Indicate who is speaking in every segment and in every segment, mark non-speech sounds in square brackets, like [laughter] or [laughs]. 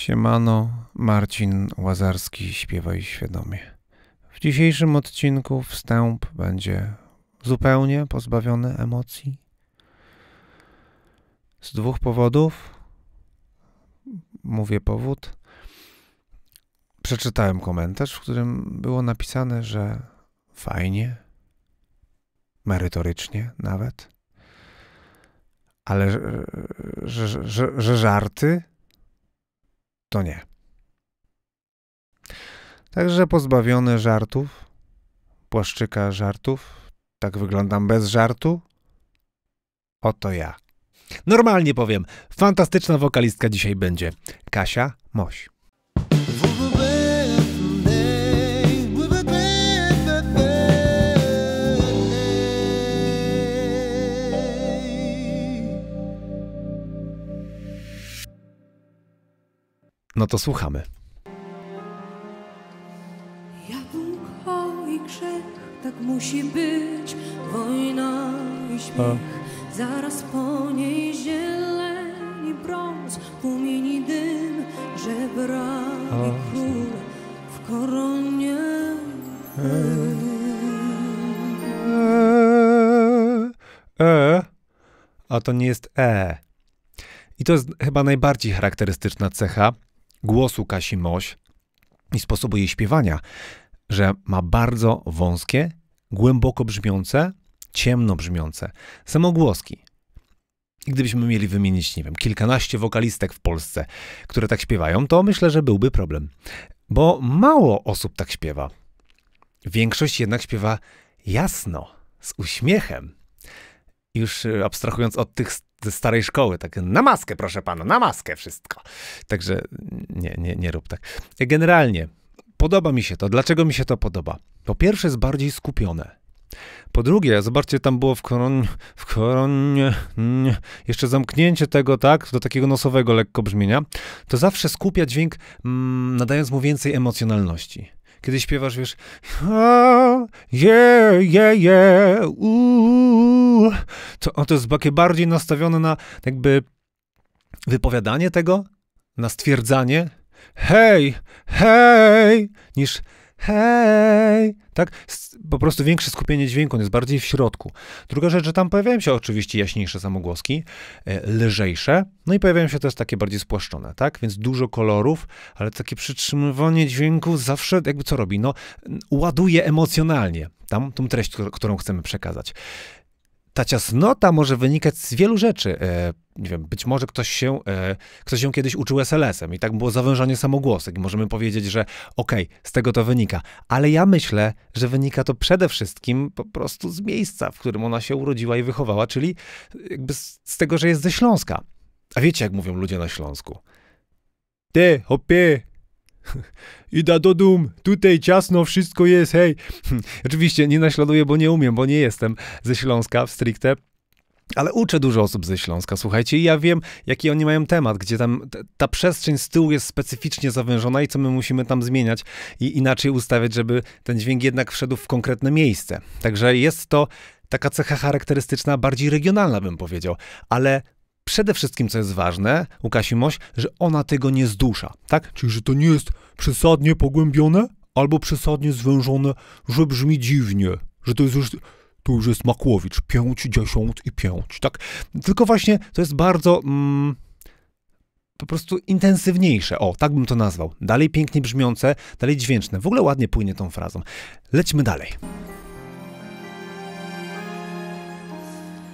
Speaker 1: Siemano, Marcin Łazarski, śpiewaj świadomie. W dzisiejszym odcinku wstęp będzie zupełnie pozbawiony emocji. Z dwóch powodów. Mówię powód. Przeczytałem komentarz, w którym było napisane, że fajnie, merytorycznie nawet, ale że, że, że, że żarty to nie. Także pozbawiony żartów, płaszczyka żartów, tak wyglądam bez żartu, oto ja. Normalnie powiem, fantastyczna wokalistka dzisiaj będzie Kasia Moś. No to słuchamy. Jabłko i grzech, tak musi być, wojna i śmiech, zaraz po niej zieleni brąz, płomieni dym, żebrak i król w koronie. E. E. e. e. A to nie jest E. I to jest chyba najbardziej charakterystyczna cecha głosu Kasi Moś i sposobu jej śpiewania, że ma bardzo wąskie, głęboko brzmiące, ciemno brzmiące samogłoski. I gdybyśmy mieli wymienić, nie wiem, kilkanaście wokalistek w Polsce, które tak śpiewają, to myślę, że byłby problem. Bo mało osób tak śpiewa. Większość jednak śpiewa jasno, z uśmiechem. Już e, abstrahując od tych ze starej szkoły, tak na maskę, proszę pana, na maskę wszystko. Także nie, nie, nie rób tak. Generalnie podoba mi się to. Dlaczego mi się to podoba? Po pierwsze jest bardziej skupione. Po drugie, zobaczcie, tam było w koronie, w koronie, jeszcze zamknięcie tego, tak, do takiego nosowego lekko brzmienia, to zawsze skupia dźwięk, mm, nadając mu więcej emocjonalności kiedy śpiewasz, wiesz, yeah, yeah, yeah, uuu, to, to jest takie bardziej nastawione na jakby wypowiadanie tego, na stwierdzanie, hej, hej, niż hej, tak? Po prostu większe skupienie dźwięku, on jest bardziej w środku. Druga rzecz, że tam pojawiają się oczywiście jaśniejsze samogłoski, e, lżejsze, no i pojawiają się też takie bardziej spłaszczone, tak? Więc dużo kolorów, ale takie przytrzymywanie dźwięku zawsze jakby co robi? No, ładuje emocjonalnie tam tą treść, którą chcemy przekazać ta ciasnota może wynikać z wielu rzeczy. E, nie wiem, być może ktoś się, e, ktoś się kiedyś uczył SLS-em i tak było zawężanie samogłosek. I możemy powiedzieć, że okej, okay, z tego to wynika. Ale ja myślę, że wynika to przede wszystkim po prostu z miejsca, w którym ona się urodziła i wychowała, czyli jakby z, z tego, że jest ze Śląska. A wiecie, jak mówią ludzie na Śląsku? Ty, hopie, [laughs] Idę do dum, tutaj ciasno, wszystko jest, hej. [laughs] Oczywiście nie naśladuję, bo nie umiem, bo nie jestem ze Śląska w stricte. Ale uczę dużo osób ze Śląska, słuchajcie, i ja wiem, jaki oni mają temat, gdzie tam ta przestrzeń z tyłu jest specyficznie zawężona i co my musimy tam zmieniać i inaczej ustawiać, żeby ten dźwięk jednak wszedł w konkretne miejsce. Także jest to taka cecha charakterystyczna, bardziej regionalna bym powiedział, ale przede wszystkim, co jest ważne, Łukasimoś, że ona tego nie zdusza, tak? Czyli, że to nie jest przesadnie pogłębione albo przesadnie zwężone, że brzmi dziwnie, że to jest już tu już jest Makłowicz, 5, 10 i 5, tak? Tylko właśnie to jest bardzo mm, po prostu intensywniejsze, o, tak bym to nazwał. Dalej pięknie brzmiące, dalej dźwięczne. W ogóle ładnie płynie tą frazą. Lećmy dalej.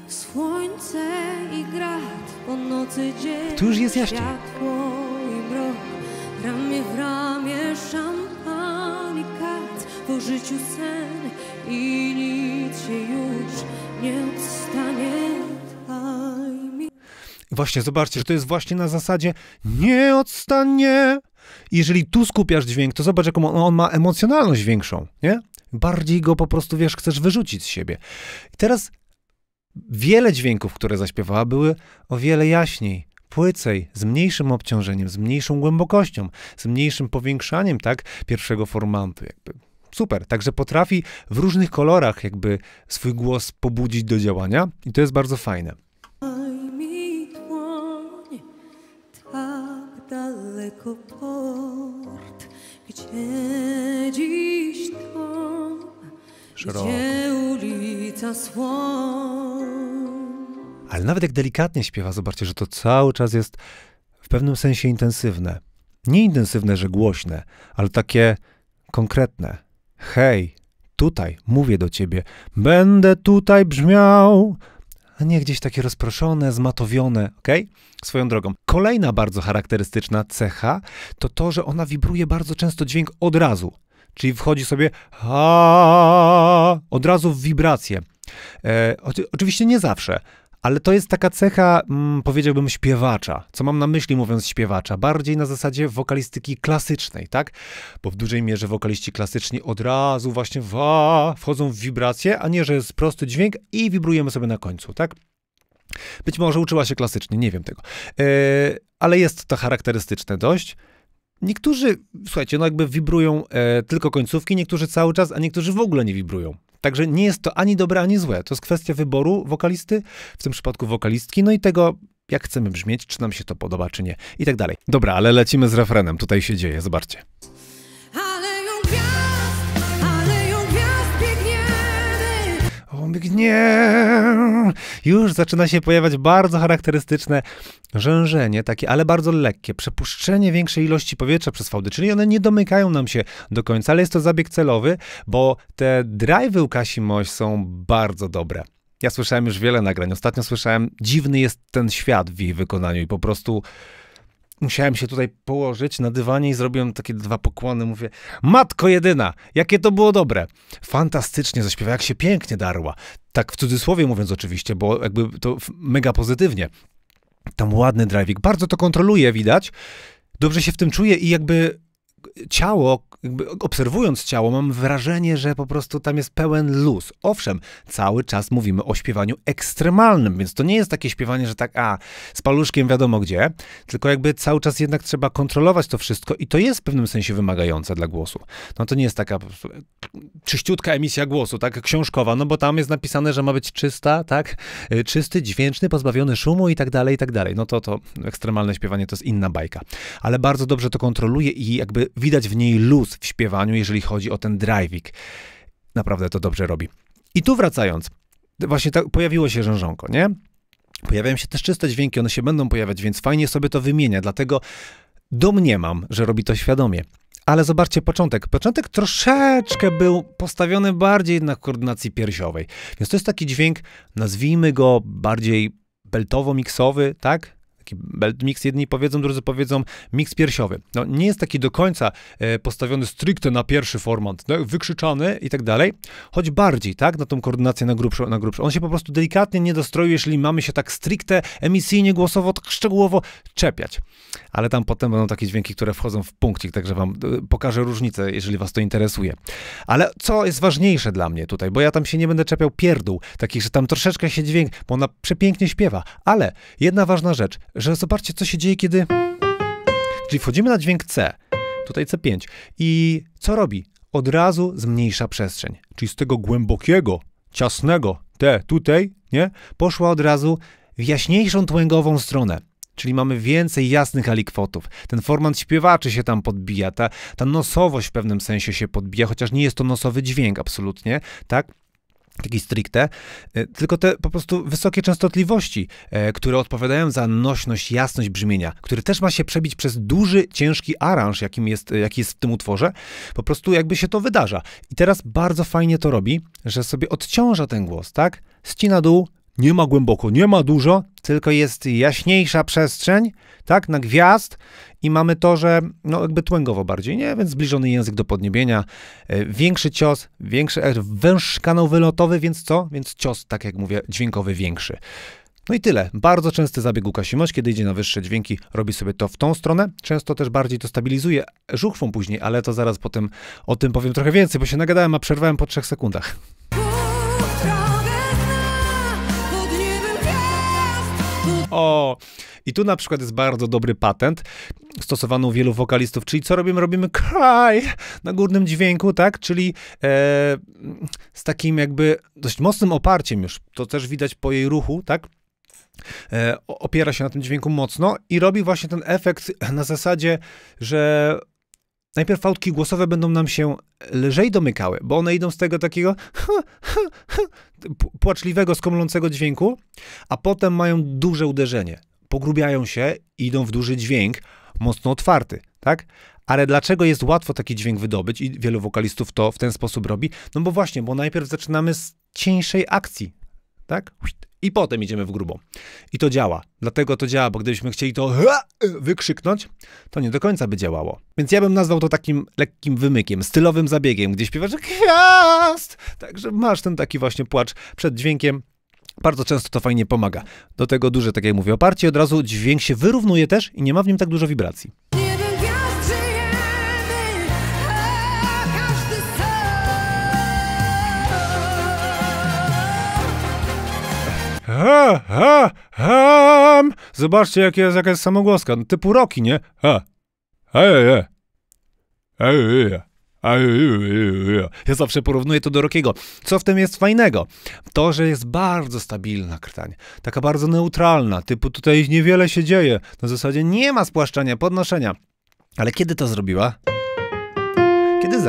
Speaker 1: Słońce i grad, po nocy dzień. Tu już jest jaśniej. Światło i mrok, ramię w ramię, szampan i kat. Po życiu sen i nic się już nie odstanie. Właśnie, zobaczcie, że to jest właśnie na zasadzie nie odstanie. Jeżeli tu skupiasz dźwięk, to zobacz, jaką on, on ma emocjonalność większą, nie? Bardziej go po prostu, wiesz, chcesz wyrzucić z siebie. I teraz Wiele dźwięków, które zaśpiewała, były o wiele jaśniej, płycej, z mniejszym obciążeniem, z mniejszą głębokością, z mniejszym powiększaniem, tak, pierwszego formantu, jakby. Super, także potrafi w różnych kolorach jakby swój głos pobudzić do działania i to jest bardzo fajne. Daj mi dłoń, tak daleko port, gdzie dziś to, gdzie ulica słoń. Ale nawet jak delikatnie śpiewa, zobaczcie, że to cały czas jest w pewnym sensie intensywne. Nie intensywne, że głośne, ale takie konkretne. Hej, tutaj, mówię do ciebie, będę tutaj brzmiał, a nie gdzieś takie rozproszone, zmatowione, ok? Swoją drogą. Kolejna bardzo charakterystyczna cecha to to, że ona wibruje bardzo często dźwięk od razu. Czyli wchodzi sobie od razu w wibrację. E, oczywiście nie zawsze, ale to jest taka cecha, mm, powiedziałbym, śpiewacza. Co mam na myśli mówiąc śpiewacza? Bardziej na zasadzie wokalistyki klasycznej, tak? Bo w dużej mierze wokaliści klasyczni od razu właśnie wa, wchodzą w wibracje, a nie, że jest prosty dźwięk i wibrujemy sobie na końcu, tak? Być może uczyła się klasycznie, nie wiem tego. E, ale jest to charakterystyczne dość. Niektórzy, słuchajcie, no jakby wibrują e, tylko końcówki, niektórzy cały czas, a niektórzy w ogóle nie wibrują. Także nie jest to ani dobre, ani złe. To jest kwestia wyboru wokalisty, w tym przypadku wokalistki, no i tego, jak chcemy brzmieć, czy nam się to podoba, czy nie, i tak dalej. Dobra, ale lecimy z refrenem, tutaj się dzieje, zobaczcie. mgnie. Już zaczyna się pojawiać bardzo charakterystyczne rzężenie, takie, ale bardzo lekkie, przepuszczenie większej ilości powietrza przez fałdy, czyli one nie domykają nam się do końca, ale jest to zabieg celowy, bo te drive'y u Kasi Moś są bardzo dobre. Ja słyszałem już wiele nagrań. Ostatnio słyszałem Dziwny jest ten świat w jej wykonaniu i po prostu musiałem się tutaj położyć na dywanie i zrobiłem takie dwa pokłony. Mówię, matko jedyna, jakie to było dobre. Fantastycznie zaśpiewa, jak się pięknie darła. Tak w cudzysłowie mówiąc oczywiście, bo jakby to mega pozytywnie. Tam ładny driving, bardzo to kontroluje, widać. Dobrze się w tym czuję i jakby ciało, obserwując ciało, mam wrażenie, że po prostu tam jest pełen luz. Owszem, cały czas mówimy o śpiewaniu ekstremalnym, więc to nie jest takie śpiewanie, że tak, a z paluszkiem wiadomo gdzie, tylko jakby cały czas jednak trzeba kontrolować to wszystko i to jest w pewnym sensie wymagające dla głosu. No to nie jest taka czyściutka emisja głosu, tak, książkowa, no bo tam jest napisane, że ma być czysta, tak, y, czysty, dźwięczny, pozbawiony szumu i tak dalej, i tak dalej. No to to ekstremalne śpiewanie to jest inna bajka. Ale bardzo dobrze to kontroluje i jakby widać w niej luz w śpiewaniu, jeżeli chodzi o ten driving. Naprawdę to dobrze robi. I tu wracając, właśnie tak pojawiło się rzężonko, nie? Pojawiają się też czyste dźwięki, one się będą pojawiać, więc fajnie sobie to wymienia, dlatego domniemam, że robi to świadomie. Ale zobaczcie początek. Początek troszeczkę był postawiony bardziej na koordynacji piersiowej. Więc to jest taki dźwięk, nazwijmy go bardziej beltowo-miksowy, tak? taki belt mix, jedni powiedzą, drudzy powiedzą mix piersiowy. No, nie jest taki do końca e, postawiony stricte na pierwszy format, no, wykrzyczany i tak dalej, choć bardziej, tak, na tą koordynację na grubszą, na grubszą. On się po prostu delikatnie nie dostroi, jeżeli mamy się tak stricte, emisyjnie, głosowo, tak szczegółowo czepiać. Ale tam potem będą takie dźwięki, które wchodzą w punkcik, także wam e, pokażę różnicę, jeżeli was to interesuje. Ale co jest ważniejsze dla mnie tutaj, bo ja tam się nie będę czepiał pierdół, takich, że tam troszeczkę się dźwięk, bo ona przepięknie śpiewa, ale jedna ważna rzecz, że zobaczcie, co się dzieje, kiedy... Czyli wchodzimy na dźwięk C, tutaj C5 i co robi? Od razu zmniejsza przestrzeń. Czyli z tego głębokiego, ciasnego T tutaj, nie? Poszła od razu w jaśniejszą tłęgową stronę. Czyli mamy więcej jasnych alikwotów. Ten format śpiewaczy się tam podbija, ta, ta nosowość w pewnym sensie się podbija, chociaż nie jest to nosowy dźwięk absolutnie, tak? taki stricte, e, tylko te po prostu wysokie częstotliwości, e, które odpowiadają za nośność, jasność brzmienia, który też ma się przebić przez duży, ciężki aranż, jakim jest, e, jaki jest w tym utworze, po prostu jakby się to wydarza. I teraz bardzo fajnie to robi, że sobie odciąża ten głos, tak? Ścina dół, nie ma głęboko, nie ma dużo, tylko jest jaśniejsza przestrzeń, tak, na gwiazd i mamy to, że no jakby tłęgowo bardziej, nie? Więc zbliżony język do podniebienia, e, większy cios, większy, e, węższy kanał wylotowy, więc co? Więc cios, tak jak mówię, dźwiękowy większy. No i tyle. Bardzo częsty zabieg Łukasimoś, kiedy idzie na wyższe dźwięki, robi sobie to w tą stronę. Często też bardziej to stabilizuje żuchwą później, ale to zaraz potem o tym powiem trochę więcej, bo się nagadałem, a przerwałem po trzech sekundach. o. I tu na przykład jest bardzo dobry patent stosowany u wielu wokalistów, czyli co robimy? Robimy cry na górnym dźwięku, tak? Czyli e, z takim jakby dość mocnym oparciem już, to też widać po jej ruchu, tak? E, opiera się na tym dźwięku mocno i robi właśnie ten efekt na zasadzie, że najpierw fałdki głosowe będą nam się lżej domykały, bo one idą z tego takiego [laughs] płaczliwego, skomlącego dźwięku, a potem mają duże uderzenie. Pogrubiają się i idą w duży dźwięk, mocno otwarty, tak? Ale dlaczego jest łatwo taki dźwięk wydobyć i wielu wokalistów to w ten sposób robi? No bo właśnie, bo najpierw zaczynamy z cieńszej akcji, tak? i potem idziemy w grubo. I to działa. Dlatego to działa, bo gdybyśmy chcieli to e, e, wykrzyknąć, to nie do końca by działało. Więc ja bym nazwał to takim lekkim wymykiem, stylowym zabiegiem, gdzie śpiewasz gwiazd! Także masz ten taki właśnie płacz przed dźwiękiem. Bardzo często to fajnie pomaga. Do tego duże, tak jak mówię, oparcie od razu dźwięk się wyrównuje też i nie ma w nim tak dużo wibracji. ha, ha, ham. Zobaczcie, jakie jest, jaka jest samogłoska. No, typu roki, nie? Ha. Eje. Eje. Ja zawsze porównuję to do Rokiego. Co w tym jest fajnego? To, że jest bardzo stabilna krtań. Taka bardzo neutralna, typu tutaj niewiele się dzieje. Na zasadzie nie ma spłaszczania, podnoszenia. Ale kiedy to zrobiła?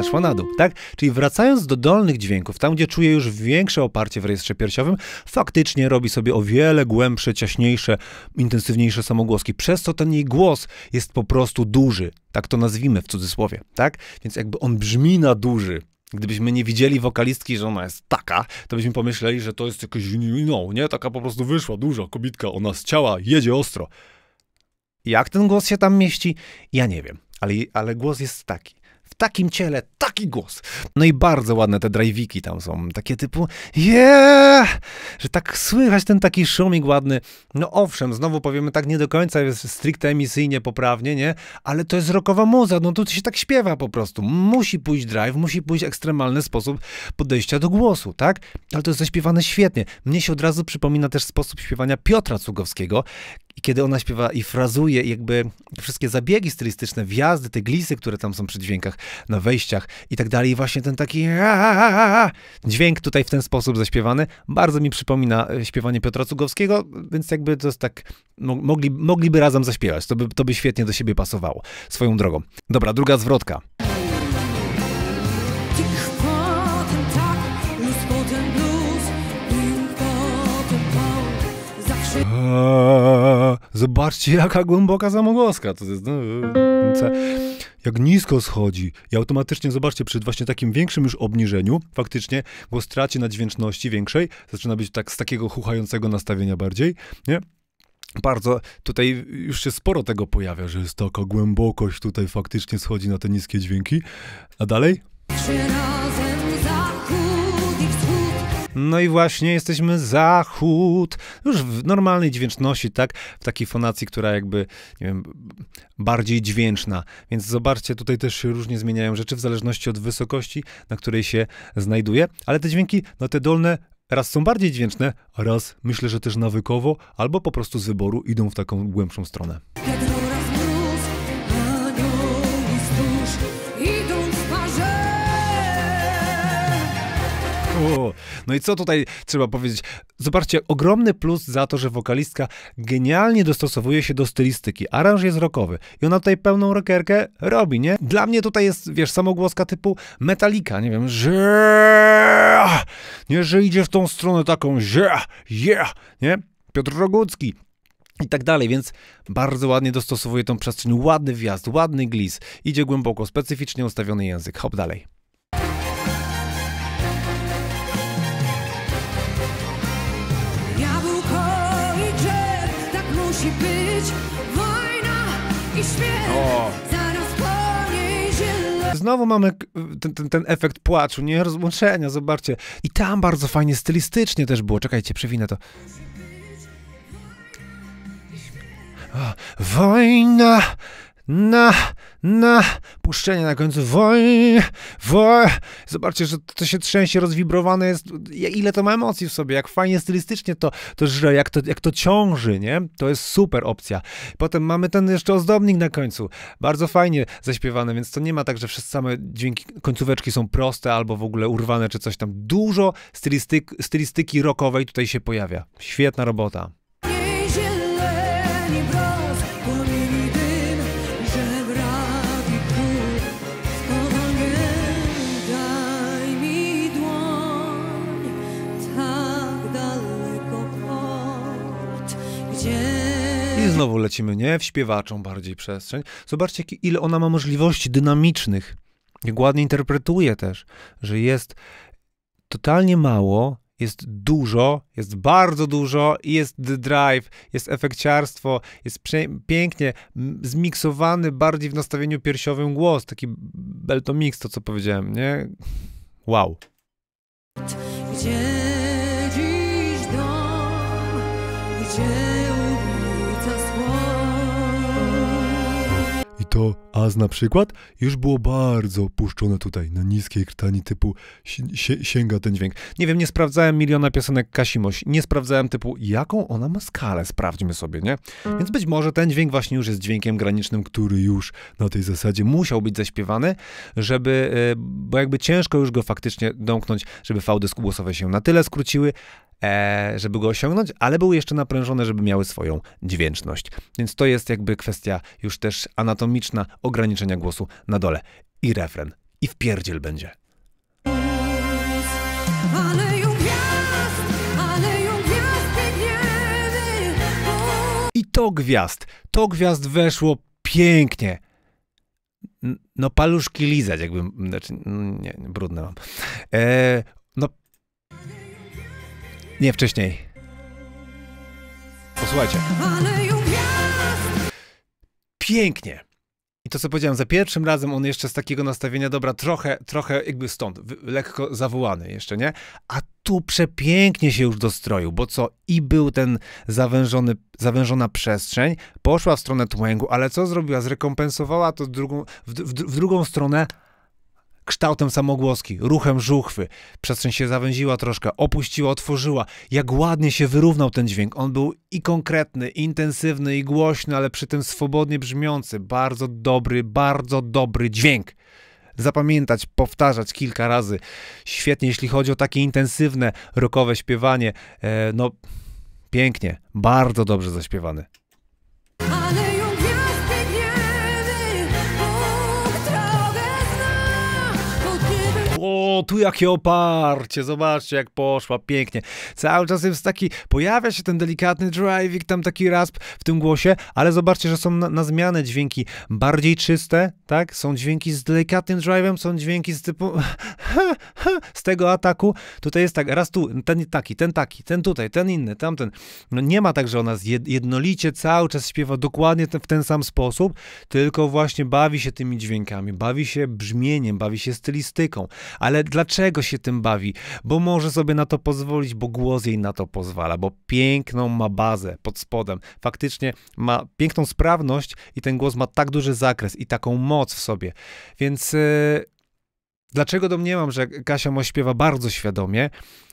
Speaker 1: zeszła na dół, tak? Czyli wracając do dolnych dźwięków, tam gdzie czuję już większe oparcie w rejestrze piersiowym, faktycznie robi sobie o wiele głębsze, ciaśniejsze, intensywniejsze samogłoski, przez co ten jej głos jest po prostu duży, tak to nazwijmy w cudzysłowie, tak? Więc jakby on brzmi na duży. Gdybyśmy nie widzieli wokalistki, że ona jest taka, to byśmy pomyśleli, że to jest jakaś no, nie? Taka po prostu wyszła, duża kobitka, ona z ciała jedzie ostro. Jak ten głos się tam mieści? Ja nie wiem, ale, ale głos jest taki w takim ciele taki głos. No i bardzo ładne te drive'iki tam są, takie typu yeah! Że tak słychać ten taki szumik ładny. No owszem, znowu powiemy tak nie do końca, jest stricte emisyjnie poprawnie, nie? Ale to jest rockowa muza, no tu się tak śpiewa po prostu. Musi pójść drive, musi pójść ekstremalny sposób podejścia do głosu, tak? Ale to jest zaśpiewane świetnie. Mnie się od razu przypomina też sposób śpiewania Piotra Cugowskiego, i kiedy ona śpiewa i frazuje, jakby wszystkie zabiegi stylistyczne, wjazdy, te glisy, które tam są przy dźwiękach, na wejściach i tak dalej, i właśnie ten taki dźwięk tutaj w ten sposób zaśpiewany, bardzo mi przypomina e, śpiewanie Piotra Cugowskiego, więc jakby to jest tak, mogli, mogliby razem zaśpiewać, to by, to by świetnie do siebie pasowało, swoją drogą. Dobra, druga zwrotka. Zobaczcie, jaka głęboka zamogłoska. To jest, no, jak nisko schodzi i automatycznie, zobaczcie, przy właśnie takim większym już obniżeniu, faktycznie głos traci na dźwięczności większej, zaczyna być tak z takiego chuchającego nastawienia bardziej, nie? Bardzo tutaj już się sporo tego pojawia, że jest taka głębokość tutaj faktycznie schodzi na te niskie dźwięki. A dalej? Trzy razy. No i właśnie jesteśmy zachód. Już w normalnej dźwięczności, tak? W takiej fonacji, która jakby, nie wiem, bardziej dźwięczna. Więc zobaczcie, tutaj też się różnie zmieniają rzeczy w zależności od wysokości, na której się znajduje. Ale te dźwięki, no te dolne raz są bardziej dźwięczne, raz myślę, że też nawykowo, albo po prostu z wyboru idą w taką głębszą stronę. No i co tutaj trzeba powiedzieć? Zobaczcie, ogromny plus za to, że wokalistka genialnie dostosowuje się do stylistyki. Aranż jest rockowy i ona tutaj pełną rockerkę robi, nie? Dla mnie tutaj jest, wiesz, samogłoska typu Metallica, nie wiem, że... Nie, że idzie w tą stronę taką, że... Yeah, nie? Piotr Rogucki, i tak dalej, więc bardzo ładnie dostosowuje tą przestrzeń. Ładny wjazd, ładny glis, idzie głęboko, specyficznie ustawiony język. Hop dalej. i O. Znowu mamy ten, ten, ten efekt płaczu, nie? Rozłączenia, zobaczcie. I tam bardzo fajnie stylistycznie też było. Czekajcie, przewinę to. Wojna na, na, puszczenie na końcu, woj, woj. Zobaczcie, że to się trzęsie, rozwibrowane jest, ile to ma emocji w sobie, jak fajnie stylistycznie to, to że jak to, jak to ciąży, nie? To jest super opcja. Potem mamy ten jeszcze ozdobnik na końcu, bardzo fajnie zaśpiewane, więc to nie ma tak, że wszystkie same dźwięki, końcóweczki są proste albo w ogóle urwane czy coś tam. Dużo stylistyk, stylistyki rockowej tutaj się pojawia. Świetna robota. znowu lecimy, nie? W śpiewaczą bardziej przestrzeń. Zobaczcie, ile ona ma możliwości dynamicznych. Jak ładnie interpretuje też, że jest totalnie mało, jest dużo, jest bardzo dużo i jest the drive, jest efekciarstwo, jest pięknie zmiksowany bardziej w nastawieniu piersiowym głos, taki belto mix, to co powiedziałem, nie? Wow. Gdzie dziś dom? Gdzie to A z na przykład już było bardzo opuszczone tutaj, na niskiej krtani typu si sięga ten dźwięk. Nie wiem, nie sprawdzałem miliona piosenek Kasimoś, nie sprawdzałem typu jaką ona ma skalę, sprawdźmy sobie, nie? Więc być może ten dźwięk właśnie już jest dźwiękiem granicznym, który już na tej zasadzie musiał być zaśpiewany, żeby, e, bo jakby ciężko już go faktycznie domknąć, żeby fałdy głosowe się na tyle skróciły, e, żeby go osiągnąć, ale były jeszcze naprężone, żeby miały swoją dźwięczność. Więc to jest jakby kwestia już też anatomiczna, ograniczenia głosu na dole. I refren. I w pierdziel będzie. I to gwiazd. To gwiazd weszło pięknie. No paluszki lizać, jakbym... Znaczy, nie, brudne mam. E, no... Nie, wcześniej. Posłuchajcie. Pięknie. I to, co powiedziałem, za pierwszym razem on jeszcze z takiego nastawienia, dobra, trochę, trochę jakby stąd, lekko zawołany jeszcze, nie? A tu przepięknie się już dostroił, bo co, i był ten zawężony, zawężona przestrzeń, poszła w stronę tłęgu, ale co zrobiła? Zrekompensowała to drugą, w, w, w drugą stronę kształtem samogłoski, ruchem żuchwy. Przestrzeń się zawęziła troszkę, opuściła, otworzyła. Jak ładnie się wyrównał ten dźwięk. On był i konkretny, i intensywny, i głośny, ale przy tym swobodnie brzmiący. Bardzo dobry, bardzo dobry dźwięk. Zapamiętać, powtarzać kilka razy. Świetnie, jeśli chodzi o takie intensywne, rokowe śpiewanie. E, no, pięknie, bardzo dobrze zaśpiewany. O, tu jakie oparcie, zobaczcie jak poszła, pięknie. Cały czas jest taki, pojawia się ten delikatny driving, tam taki rasp w tym głosie, ale zobaczcie, że są na, na zmianę dźwięki bardziej czyste, tak? Są dźwięki z delikatnym drive'em, są dźwięki z typu [laughs] z tego ataku. Tutaj jest tak, raz tu, ten taki, ten taki, ten tutaj, ten inny, tamten. No nie ma tak, że ona jednolicie cały czas śpiewa dokładnie ten, w ten sam sposób, tylko właśnie bawi się tymi dźwiękami, bawi się brzmieniem, bawi się stylistyką, ale ale dlaczego się tym bawi? Bo może sobie na to pozwolić, bo głos jej na to pozwala, bo piękną ma bazę pod spodem. Faktycznie ma piękną sprawność i ten głos ma tak duży zakres i taką moc w sobie. Więc. Yy, dlaczego domniemam, że Kasia Moś śpiewa bardzo świadomie?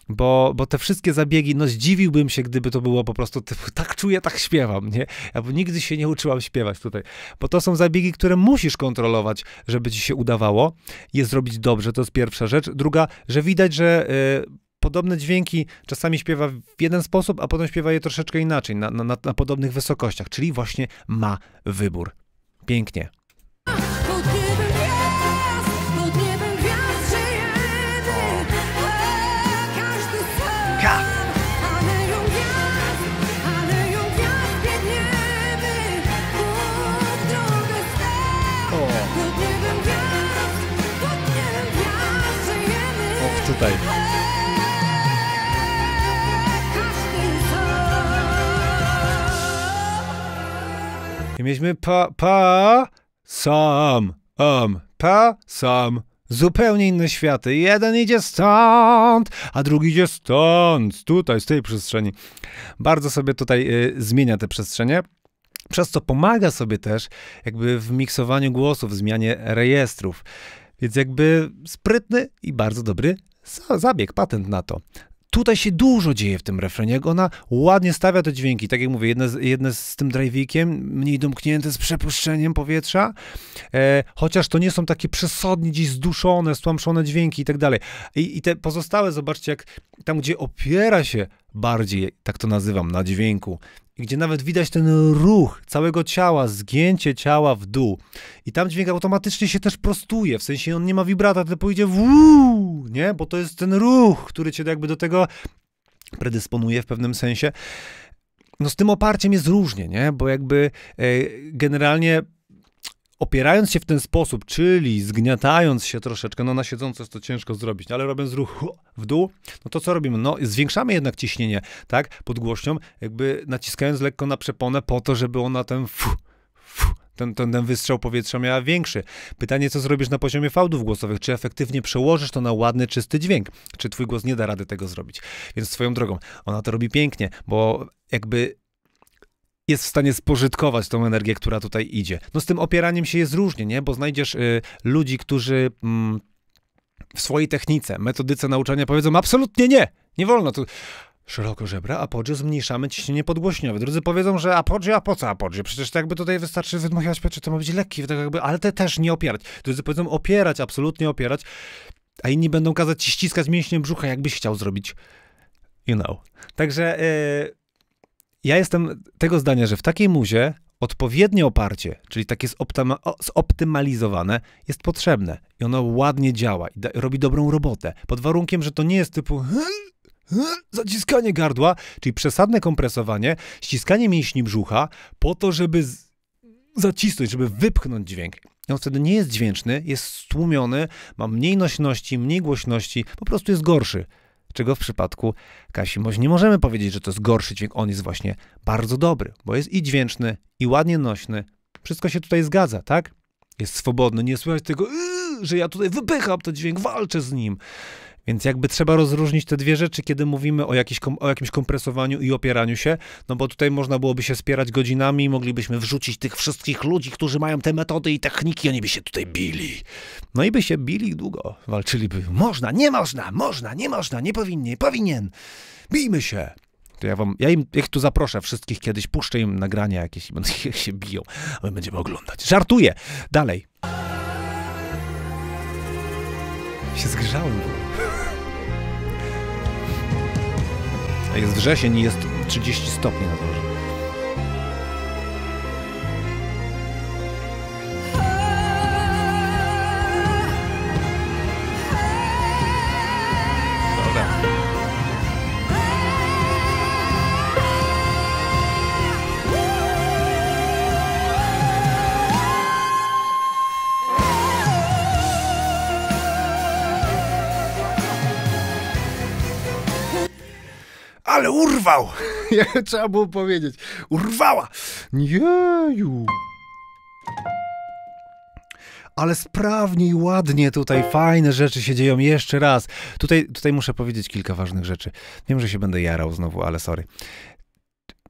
Speaker 1: bo, bo te wszystkie zabiegi, no zdziwiłbym się, gdyby to było po prostu typu, tak czuję, tak śpiewam, nie? Ja nigdy się nie uczyłam śpiewać tutaj, bo to są zabiegi, które musisz kontrolować, żeby ci się udawało je zrobić dobrze, to jest pierwsza rzecz. Druga, że widać, że y, podobne dźwięki czasami śpiewa w jeden sposób, a potem śpiewa je troszeczkę inaczej, na, na, na podobnych wysokościach, czyli właśnie ma wybór. Pięknie. tutaj. I mieliśmy pa, pa, sam, um, pa, sam. Zupełnie inne światy. Jeden idzie stąd, a drugi idzie stąd, tutaj, z tej przestrzeni. Bardzo sobie tutaj y, zmienia te przestrzenie przez co pomaga sobie też jakby w miksowaniu głosów, w zmianie rejestrów. Więc jakby sprytny i bardzo dobry zabieg, patent na to. Tutaj się dużo dzieje w tym refrenie, jak ona ładnie stawia te dźwięki. Tak jak mówię, jedne, jedne z tym drivikiem, mniej domknięte, z przepuszczeniem powietrza, e, chociaż to nie są takie przesadnie gdzieś zduszone, stłamszone dźwięki i tak dalej. I te pozostałe, zobaczcie, jak tam, gdzie opiera się bardziej, tak to nazywam, na dźwięku, i gdzie nawet widać ten ruch całego ciała, zgięcie ciała w dół. I tam dźwięk automatycznie się też prostuje, w sensie on nie ma wibrata, tylko pójdzie wuu, nie? Bo to jest ten ruch, który cię jakby do tego predysponuje w pewnym sensie. No z tym oparciem jest różnie, nie? Bo jakby e, generalnie opierając się w ten sposób, czyli zgniatając się troszeczkę, no na siedząco jest to ciężko zrobić, no ale robiąc ruch w dół, no to co robimy? No zwiększamy jednak ciśnienie, tak, pod głośnią, jakby naciskając lekko na przeponę po to, żeby ona ten fu, fu, ten, ten, ten wystrzał powietrza miała większy. Pytanie, co zrobisz na poziomie fałdów głosowych? Czy efektywnie przełożysz to na ładny, czysty dźwięk? Czy twój głos nie da rady tego zrobić? Więc swoją drogą, ona to robi pięknie, bo jakby jest w stanie spożytkować tą energię, która tutaj idzie. No z tym opieraniem się jest różnie, nie? Bo znajdziesz y, ludzi, którzy mm, w swojej technice, metodyce nauczania powiedzą absolutnie nie, nie wolno tu... Szeroko żebra, apodzie, zmniejszamy ciśnienie podgłośniowe. Drudzy powiedzą, że apodzie, a po co apodzie? Przecież to jakby tutaj wystarczy wydmuchiwać powietrze, to ma być lekki, tak jakby, ale te też nie opierać. Drudzy powiedzą opierać, absolutnie opierać, a inni będą kazać ci ściskać mięśnie brzucha, jakbyś chciał zrobić. You know. Także... Y ja jestem tego zdania, że w takiej muzie odpowiednie oparcie, czyli takie zoptymalizowane, jest potrzebne i ono ładnie działa i robi dobrą robotę. Pod warunkiem, że to nie jest typu hm, hm, zaciskanie gardła, czyli przesadne kompresowanie, ściskanie mięśni brzucha po to, żeby zacisnąć, żeby wypchnąć dźwięk. On wtedy nie jest dźwięczny, jest stłumiony, ma mniej nośności, mniej głośności, po prostu jest gorszy czego w przypadku Kasimoś nie możemy powiedzieć, że to jest gorszy dźwięk, on jest właśnie bardzo dobry, bo jest i dźwięczny, i ładnie nośny, wszystko się tutaj zgadza, tak? Jest swobodny, nie słychać tego, yy, że ja tutaj wypycham ten dźwięk, walczę z nim. Więc jakby trzeba rozróżnić te dwie rzeczy, kiedy mówimy o, jakiś, o jakimś kompresowaniu i opieraniu się, no bo tutaj można byłoby się spierać godzinami, moglibyśmy wrzucić tych wszystkich ludzi, którzy mają te metody i techniki, oni by się tutaj bili. No i by się bili długo, walczyliby. Można, nie można, można, nie można, nie powinien, powinien. Bijmy się. To ja wam, ja im, ich tu zaproszę wszystkich kiedyś, puszczę im nagrania jakieś i będą [laughs] się biją, a my będziemy oglądać. Żartuję. Dalej. Się zgrzałem. Bo. Jest wrzesień i jest 30 stopni na dworze. urwał! [laughs] Trzeba było powiedzieć. Urwała! Jeju! ale sprawnie i ładnie tutaj fajne rzeczy się dzieją jeszcze raz. Tutaj, tutaj muszę powiedzieć kilka ważnych rzeczy. Wiem, że się będę jarał znowu, ale sorry.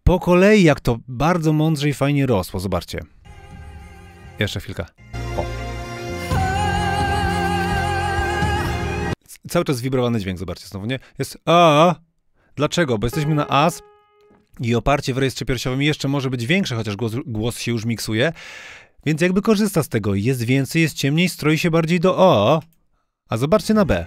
Speaker 1: Po kolei, jak to bardzo mądrze i fajnie rosło, zobaczcie. Jeszcze chwilkę. O. Cały czas wibrowany dźwięk, zobaczcie znowu, nie? Jest a, Dlaczego? Bo jesteśmy na AS i oparcie w rejestrze piersiowym jeszcze może być większe, chociaż głos, głos się już miksuje. Więc jakby korzysta z tego. Jest więcej, jest ciemniej, stroi się bardziej do O. A zobaczcie na B.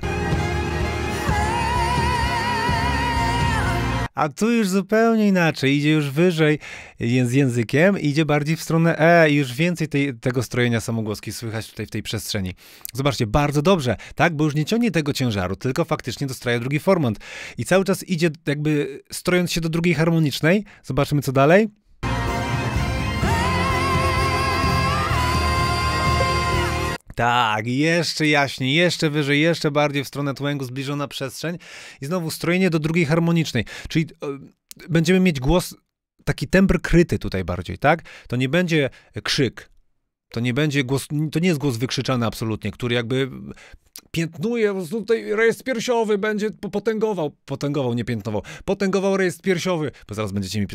Speaker 1: A tu już zupełnie inaczej, idzie już wyżej z językiem, idzie bardziej w stronę E i już więcej tej, tego strojenia samogłoski słychać tutaj w tej przestrzeni. Zobaczcie, bardzo dobrze, tak? Bo już nie ciągnie tego ciężaru, tylko faktycznie dostraja drugi formant. I cały czas idzie jakby strojąc się do drugiej harmonicznej. Zobaczymy co dalej. tak, jeszcze jaśniej, jeszcze wyżej, jeszcze bardziej w stronę tłęgu zbliżona przestrzeń i znowu strojenie do drugiej harmonicznej, czyli y, będziemy mieć głos taki temper kryty tutaj bardziej, tak? To nie będzie krzyk, to nie będzie głos, to nie jest głos wykrzyczany absolutnie, który jakby piętnuje, tutaj rejestr piersiowy będzie potęgował, potęgował, nie piętnował, potęgował rejestr piersiowy, bo zaraz będziecie mi,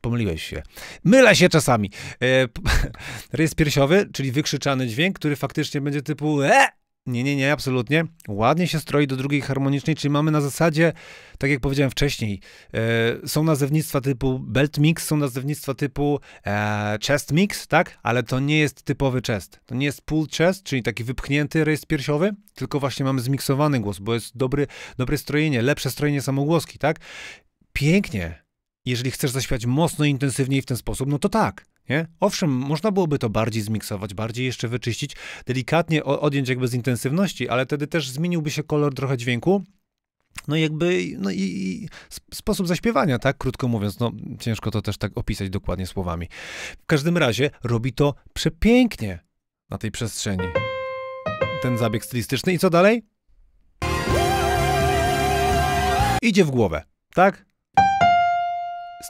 Speaker 1: pomyliłeś się, mylę się czasami. E, [laughs] rejestr piersiowy, czyli wykrzyczany dźwięk, który faktycznie będzie typu e, nie, nie, nie, absolutnie. Ładnie się stroi do drugiej harmonicznej, czyli mamy na zasadzie, tak jak powiedziałem wcześniej, e, są nazewnictwa typu belt mix, są nazewnictwa typu e, chest mix, tak? Ale to nie jest typowy chest. To nie jest pull chest, czyli taki wypchnięty rejestr piersiowy, tylko właśnie mamy zmiksowany głos, bo jest dobry, dobre strojenie, lepsze strojenie samogłoski, tak? Pięknie. Jeżeli chcesz zaśpiewać mocno i intensywniej w ten sposób, no to tak. Nie? Owszem, można byłoby to bardziej zmiksować, bardziej jeszcze wyczyścić, delikatnie odjąć jakby z intensywności, ale wtedy też zmieniłby się kolor trochę dźwięku. No jakby, no i, i sposób zaśpiewania, tak? Krótko mówiąc, no ciężko to też tak opisać dokładnie słowami. W każdym razie robi to przepięknie na tej przestrzeni. Ten zabieg stylistyczny i co dalej? Idzie w głowę, tak?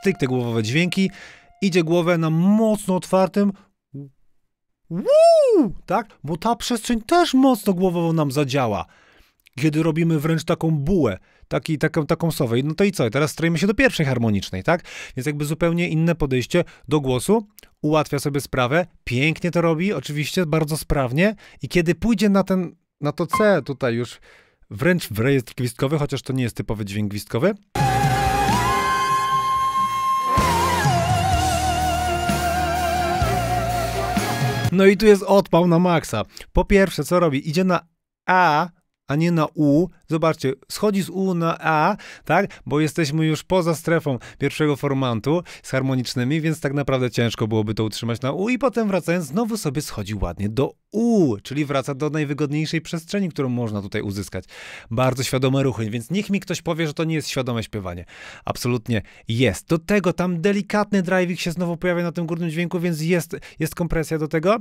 Speaker 1: Styk te głowowe dźwięki idzie głowę na mocno otwartym Woo! tak? Bo ta przestrzeń też mocno głowową nam zadziała. Kiedy robimy wręcz taką bułę, taki, taką, taką sowę, no to i co? Teraz strojmy się do pierwszej harmonicznej, tak? Więc jakby zupełnie inne podejście do głosu, ułatwia sobie sprawę, pięknie to robi, oczywiście bardzo sprawnie i kiedy pójdzie na ten, na to C tutaj już wręcz w rejestr gwizdkowy, chociaż to nie jest typowy dźwięk gwizdkowy. No i tu jest odpał na maksa. Po pierwsze, co robi? Idzie na A a nie na U. Zobaczcie, schodzi z U na A, tak? Bo jesteśmy już poza strefą pierwszego formantu z harmonicznymi, więc tak naprawdę ciężko byłoby to utrzymać na U i potem wracając znowu sobie schodzi ładnie do U, czyli wraca do najwygodniejszej przestrzeni, którą można tutaj uzyskać. Bardzo świadome ruchy, więc niech mi ktoś powie, że to nie jest świadome śpiewanie. Absolutnie jest. Do tego tam delikatny driving się znowu pojawia na tym górnym dźwięku, więc jest, jest kompresja do tego.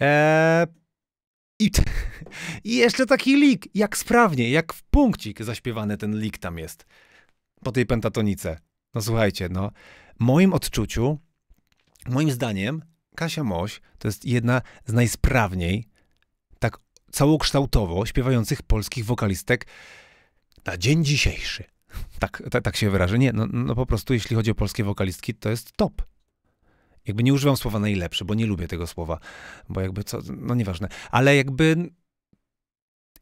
Speaker 1: Eee, i, [laughs] I, jeszcze taki lik, jak sprawnie, jak w punkcik zaśpiewany ten lik tam jest. Po tej pentatonice. No słuchajcie, no. Moim odczuciu, moim zdaniem, Kasia Moś to jest jedna z najsprawniej, tak całokształtowo śpiewających polskich wokalistek na dzień dzisiejszy. Tak, tak, tak się wyrażę. Nie, no, no po prostu jeśli chodzi o polskie wokalistki, to jest top. Jakby nie używam słowa najlepszy, bo nie lubię tego słowa, bo jakby co, no nieważne, ale jakby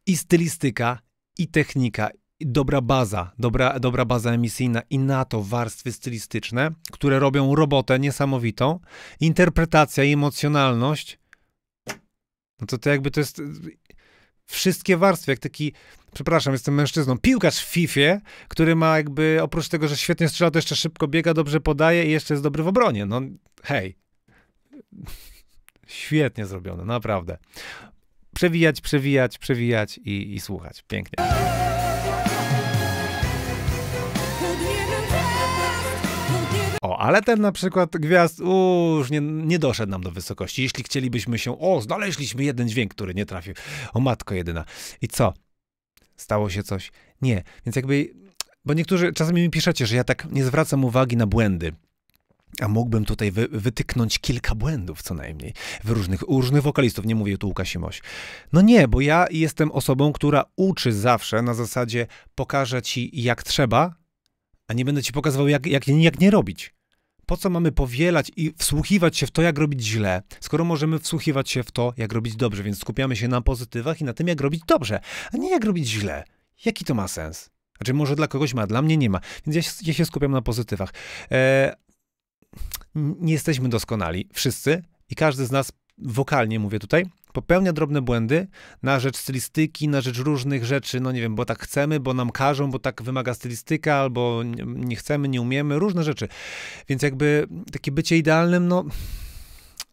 Speaker 1: i stylistyka, i technika, i dobra baza, dobra, dobra baza emisyjna, i na to warstwy stylistyczne, które robią robotę niesamowitą, interpretacja i emocjonalność, no to to jakby to jest wszystkie warstwy, jak taki, przepraszam, jestem mężczyzną, piłkarz w FIFA, który ma jakby, oprócz tego, że świetnie strzela, to jeszcze szybko biega, dobrze podaje i jeszcze jest dobry w obronie. No, hej, świetnie zrobione, naprawdę. Przewijać, przewijać, przewijać i, i słuchać. Pięknie. O, ale ten na przykład gwiazd już nie, nie doszedł nam do wysokości. Jeśli chcielibyśmy się, o, znaleźliśmy jeden dźwięk, który nie trafił. O, matko jedyna. I co? Stało się coś? Nie. Więc jakby, bo niektórzy czasami mi piszecie, że ja tak nie zwracam uwagi na błędy. A mógłbym tutaj wy, wytyknąć kilka błędów co najmniej w różnych, u różnych wokalistów, nie mówię tu Łukasimoś. No nie, bo ja jestem osobą, która uczy zawsze na zasadzie pokażę ci jak trzeba, a nie będę ci pokazywał jak, jak, jak nie robić. Po co mamy powielać i wsłuchiwać się w to, jak robić źle, skoro możemy wsłuchiwać się w to, jak robić dobrze, więc skupiamy się na pozytywach i na tym, jak robić dobrze, a nie jak robić źle. Jaki to ma sens? Znaczy, może dla kogoś ma, dla mnie nie ma. Więc ja, ja się skupiam na pozytywach. E, nie jesteśmy doskonali, wszyscy i każdy z nas, wokalnie mówię tutaj, popełnia drobne błędy na rzecz stylistyki, na rzecz różnych rzeczy, no nie wiem, bo tak chcemy, bo nam każą, bo tak wymaga stylistyka, albo nie chcemy, nie umiemy, różne rzeczy. Więc jakby takie bycie idealnym, no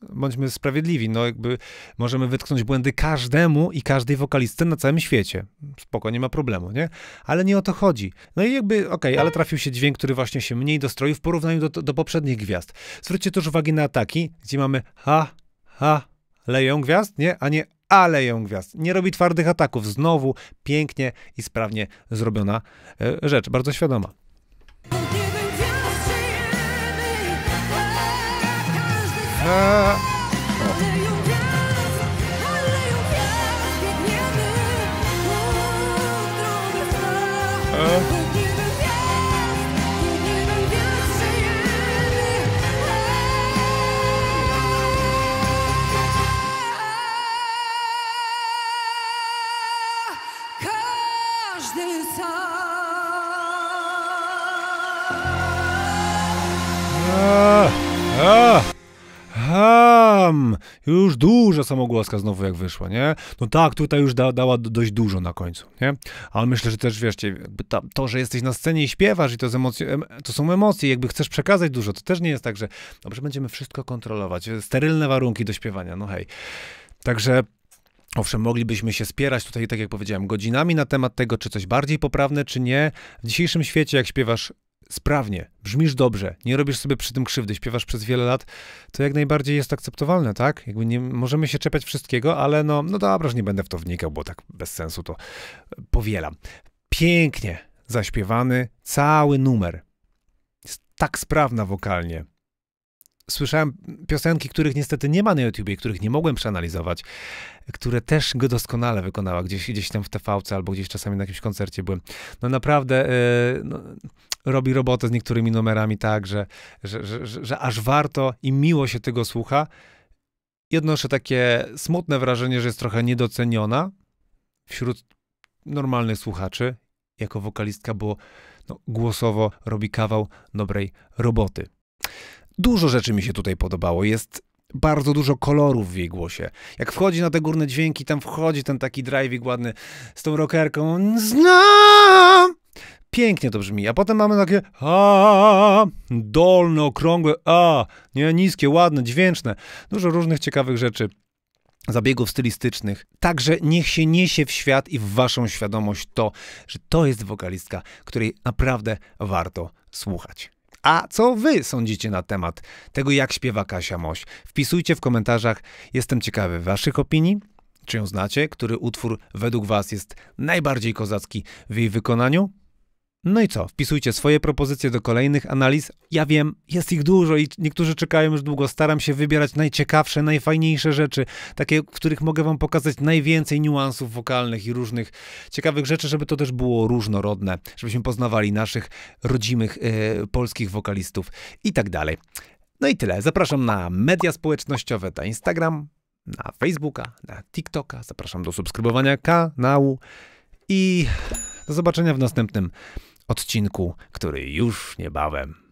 Speaker 1: bądźmy sprawiedliwi, no jakby możemy wytknąć błędy każdemu i każdej wokalistce na całym świecie. Spoko, nie ma problemu, nie? Ale nie o to chodzi. No i jakby, okej, okay, ale trafił się dźwięk, który właśnie się mniej dostroił w porównaniu do, do poprzednich gwiazd. Zwróćcie też uwagę na ataki, gdzie mamy ha, ha, leją gwiazd, nie? A nie aleją gwiazd. Nie robi twardych ataków. Znowu pięknie i sprawnie zrobiona e, rzecz, bardzo świadoma. Uh, oh. Uh. już duża samogłoska znowu jak wyszła, nie? No tak, tutaj już da, dała dość dużo na końcu, nie? Ale myślę, że też, wiesz, to, że jesteś na scenie i śpiewasz i to, emocje, to są emocje, jakby chcesz przekazać dużo, to też nie jest tak, że dobrze, będziemy wszystko kontrolować, e, sterylne warunki do śpiewania, no hej. Także Owszem, moglibyśmy się spierać tutaj, tak jak powiedziałem, godzinami na temat tego, czy coś bardziej poprawne, czy nie. W dzisiejszym świecie, jak śpiewasz sprawnie, brzmisz dobrze, nie robisz sobie przy tym krzywdy, śpiewasz przez wiele lat, to jak najbardziej jest akceptowalne, tak? Jakby nie możemy się czepiać wszystkiego, ale no, no dobra, że nie będę w to wnikał, bo tak bez sensu to e, powielam. Pięknie zaśpiewany cały numer. Jest tak sprawna wokalnie słyszałem piosenki, których niestety nie ma na YouTubie, których nie mogłem przeanalizować, które też go doskonale wykonała gdzieś, gdzieś tam w TVC albo gdzieś czasami na jakimś koncercie byłem. No naprawdę yy, no, robi robotę z niektórymi numerami tak, że, że, że, że, że aż warto i miło się tego słucha. Jednoszę takie smutne wrażenie, że jest trochę niedoceniona wśród normalnych słuchaczy jako wokalistka, bo no, głosowo robi kawał dobrej roboty. Dużo rzeczy mi się tutaj podobało. Jest bardzo dużo kolorów w jej głosie. Jak wchodzi na te górne dźwięki, tam wchodzi ten taki driving ładny z tą rockerką. Znam! Pięknie to brzmi, a potem mamy takie a, dolne, okrągłe a, nie, niskie, ładne, dźwięczne. Dużo różnych ciekawych rzeczy zabiegów stylistycznych. Także niech się niesie w świat i w waszą świadomość to, że to jest wokalistka, której naprawdę warto słuchać. A co wy sądzicie na temat tego, jak śpiewa Kasia Moś? Wpisujcie w komentarzach. Jestem ciekawy waszych opinii. Czy ją znacie? Który utwór według was jest najbardziej kozacki w jej wykonaniu? No i co? Wpisujcie swoje propozycje do kolejnych analiz. Ja wiem, jest ich dużo i niektórzy czekają już długo. Staram się wybierać najciekawsze, najfajniejsze rzeczy, takie, w których mogę wam pokazać najwięcej niuansów wokalnych i różnych ciekawych rzeczy, żeby to też było różnorodne, żebyśmy poznawali naszych rodzimych yy, polskich wokalistów i tak dalej. No i tyle. Zapraszam na media społecznościowe, na Instagram, na Facebooka, na TikToka. Zapraszam do subskrybowania kanału i do zobaczenia w następnym odcinku, który już niebawem.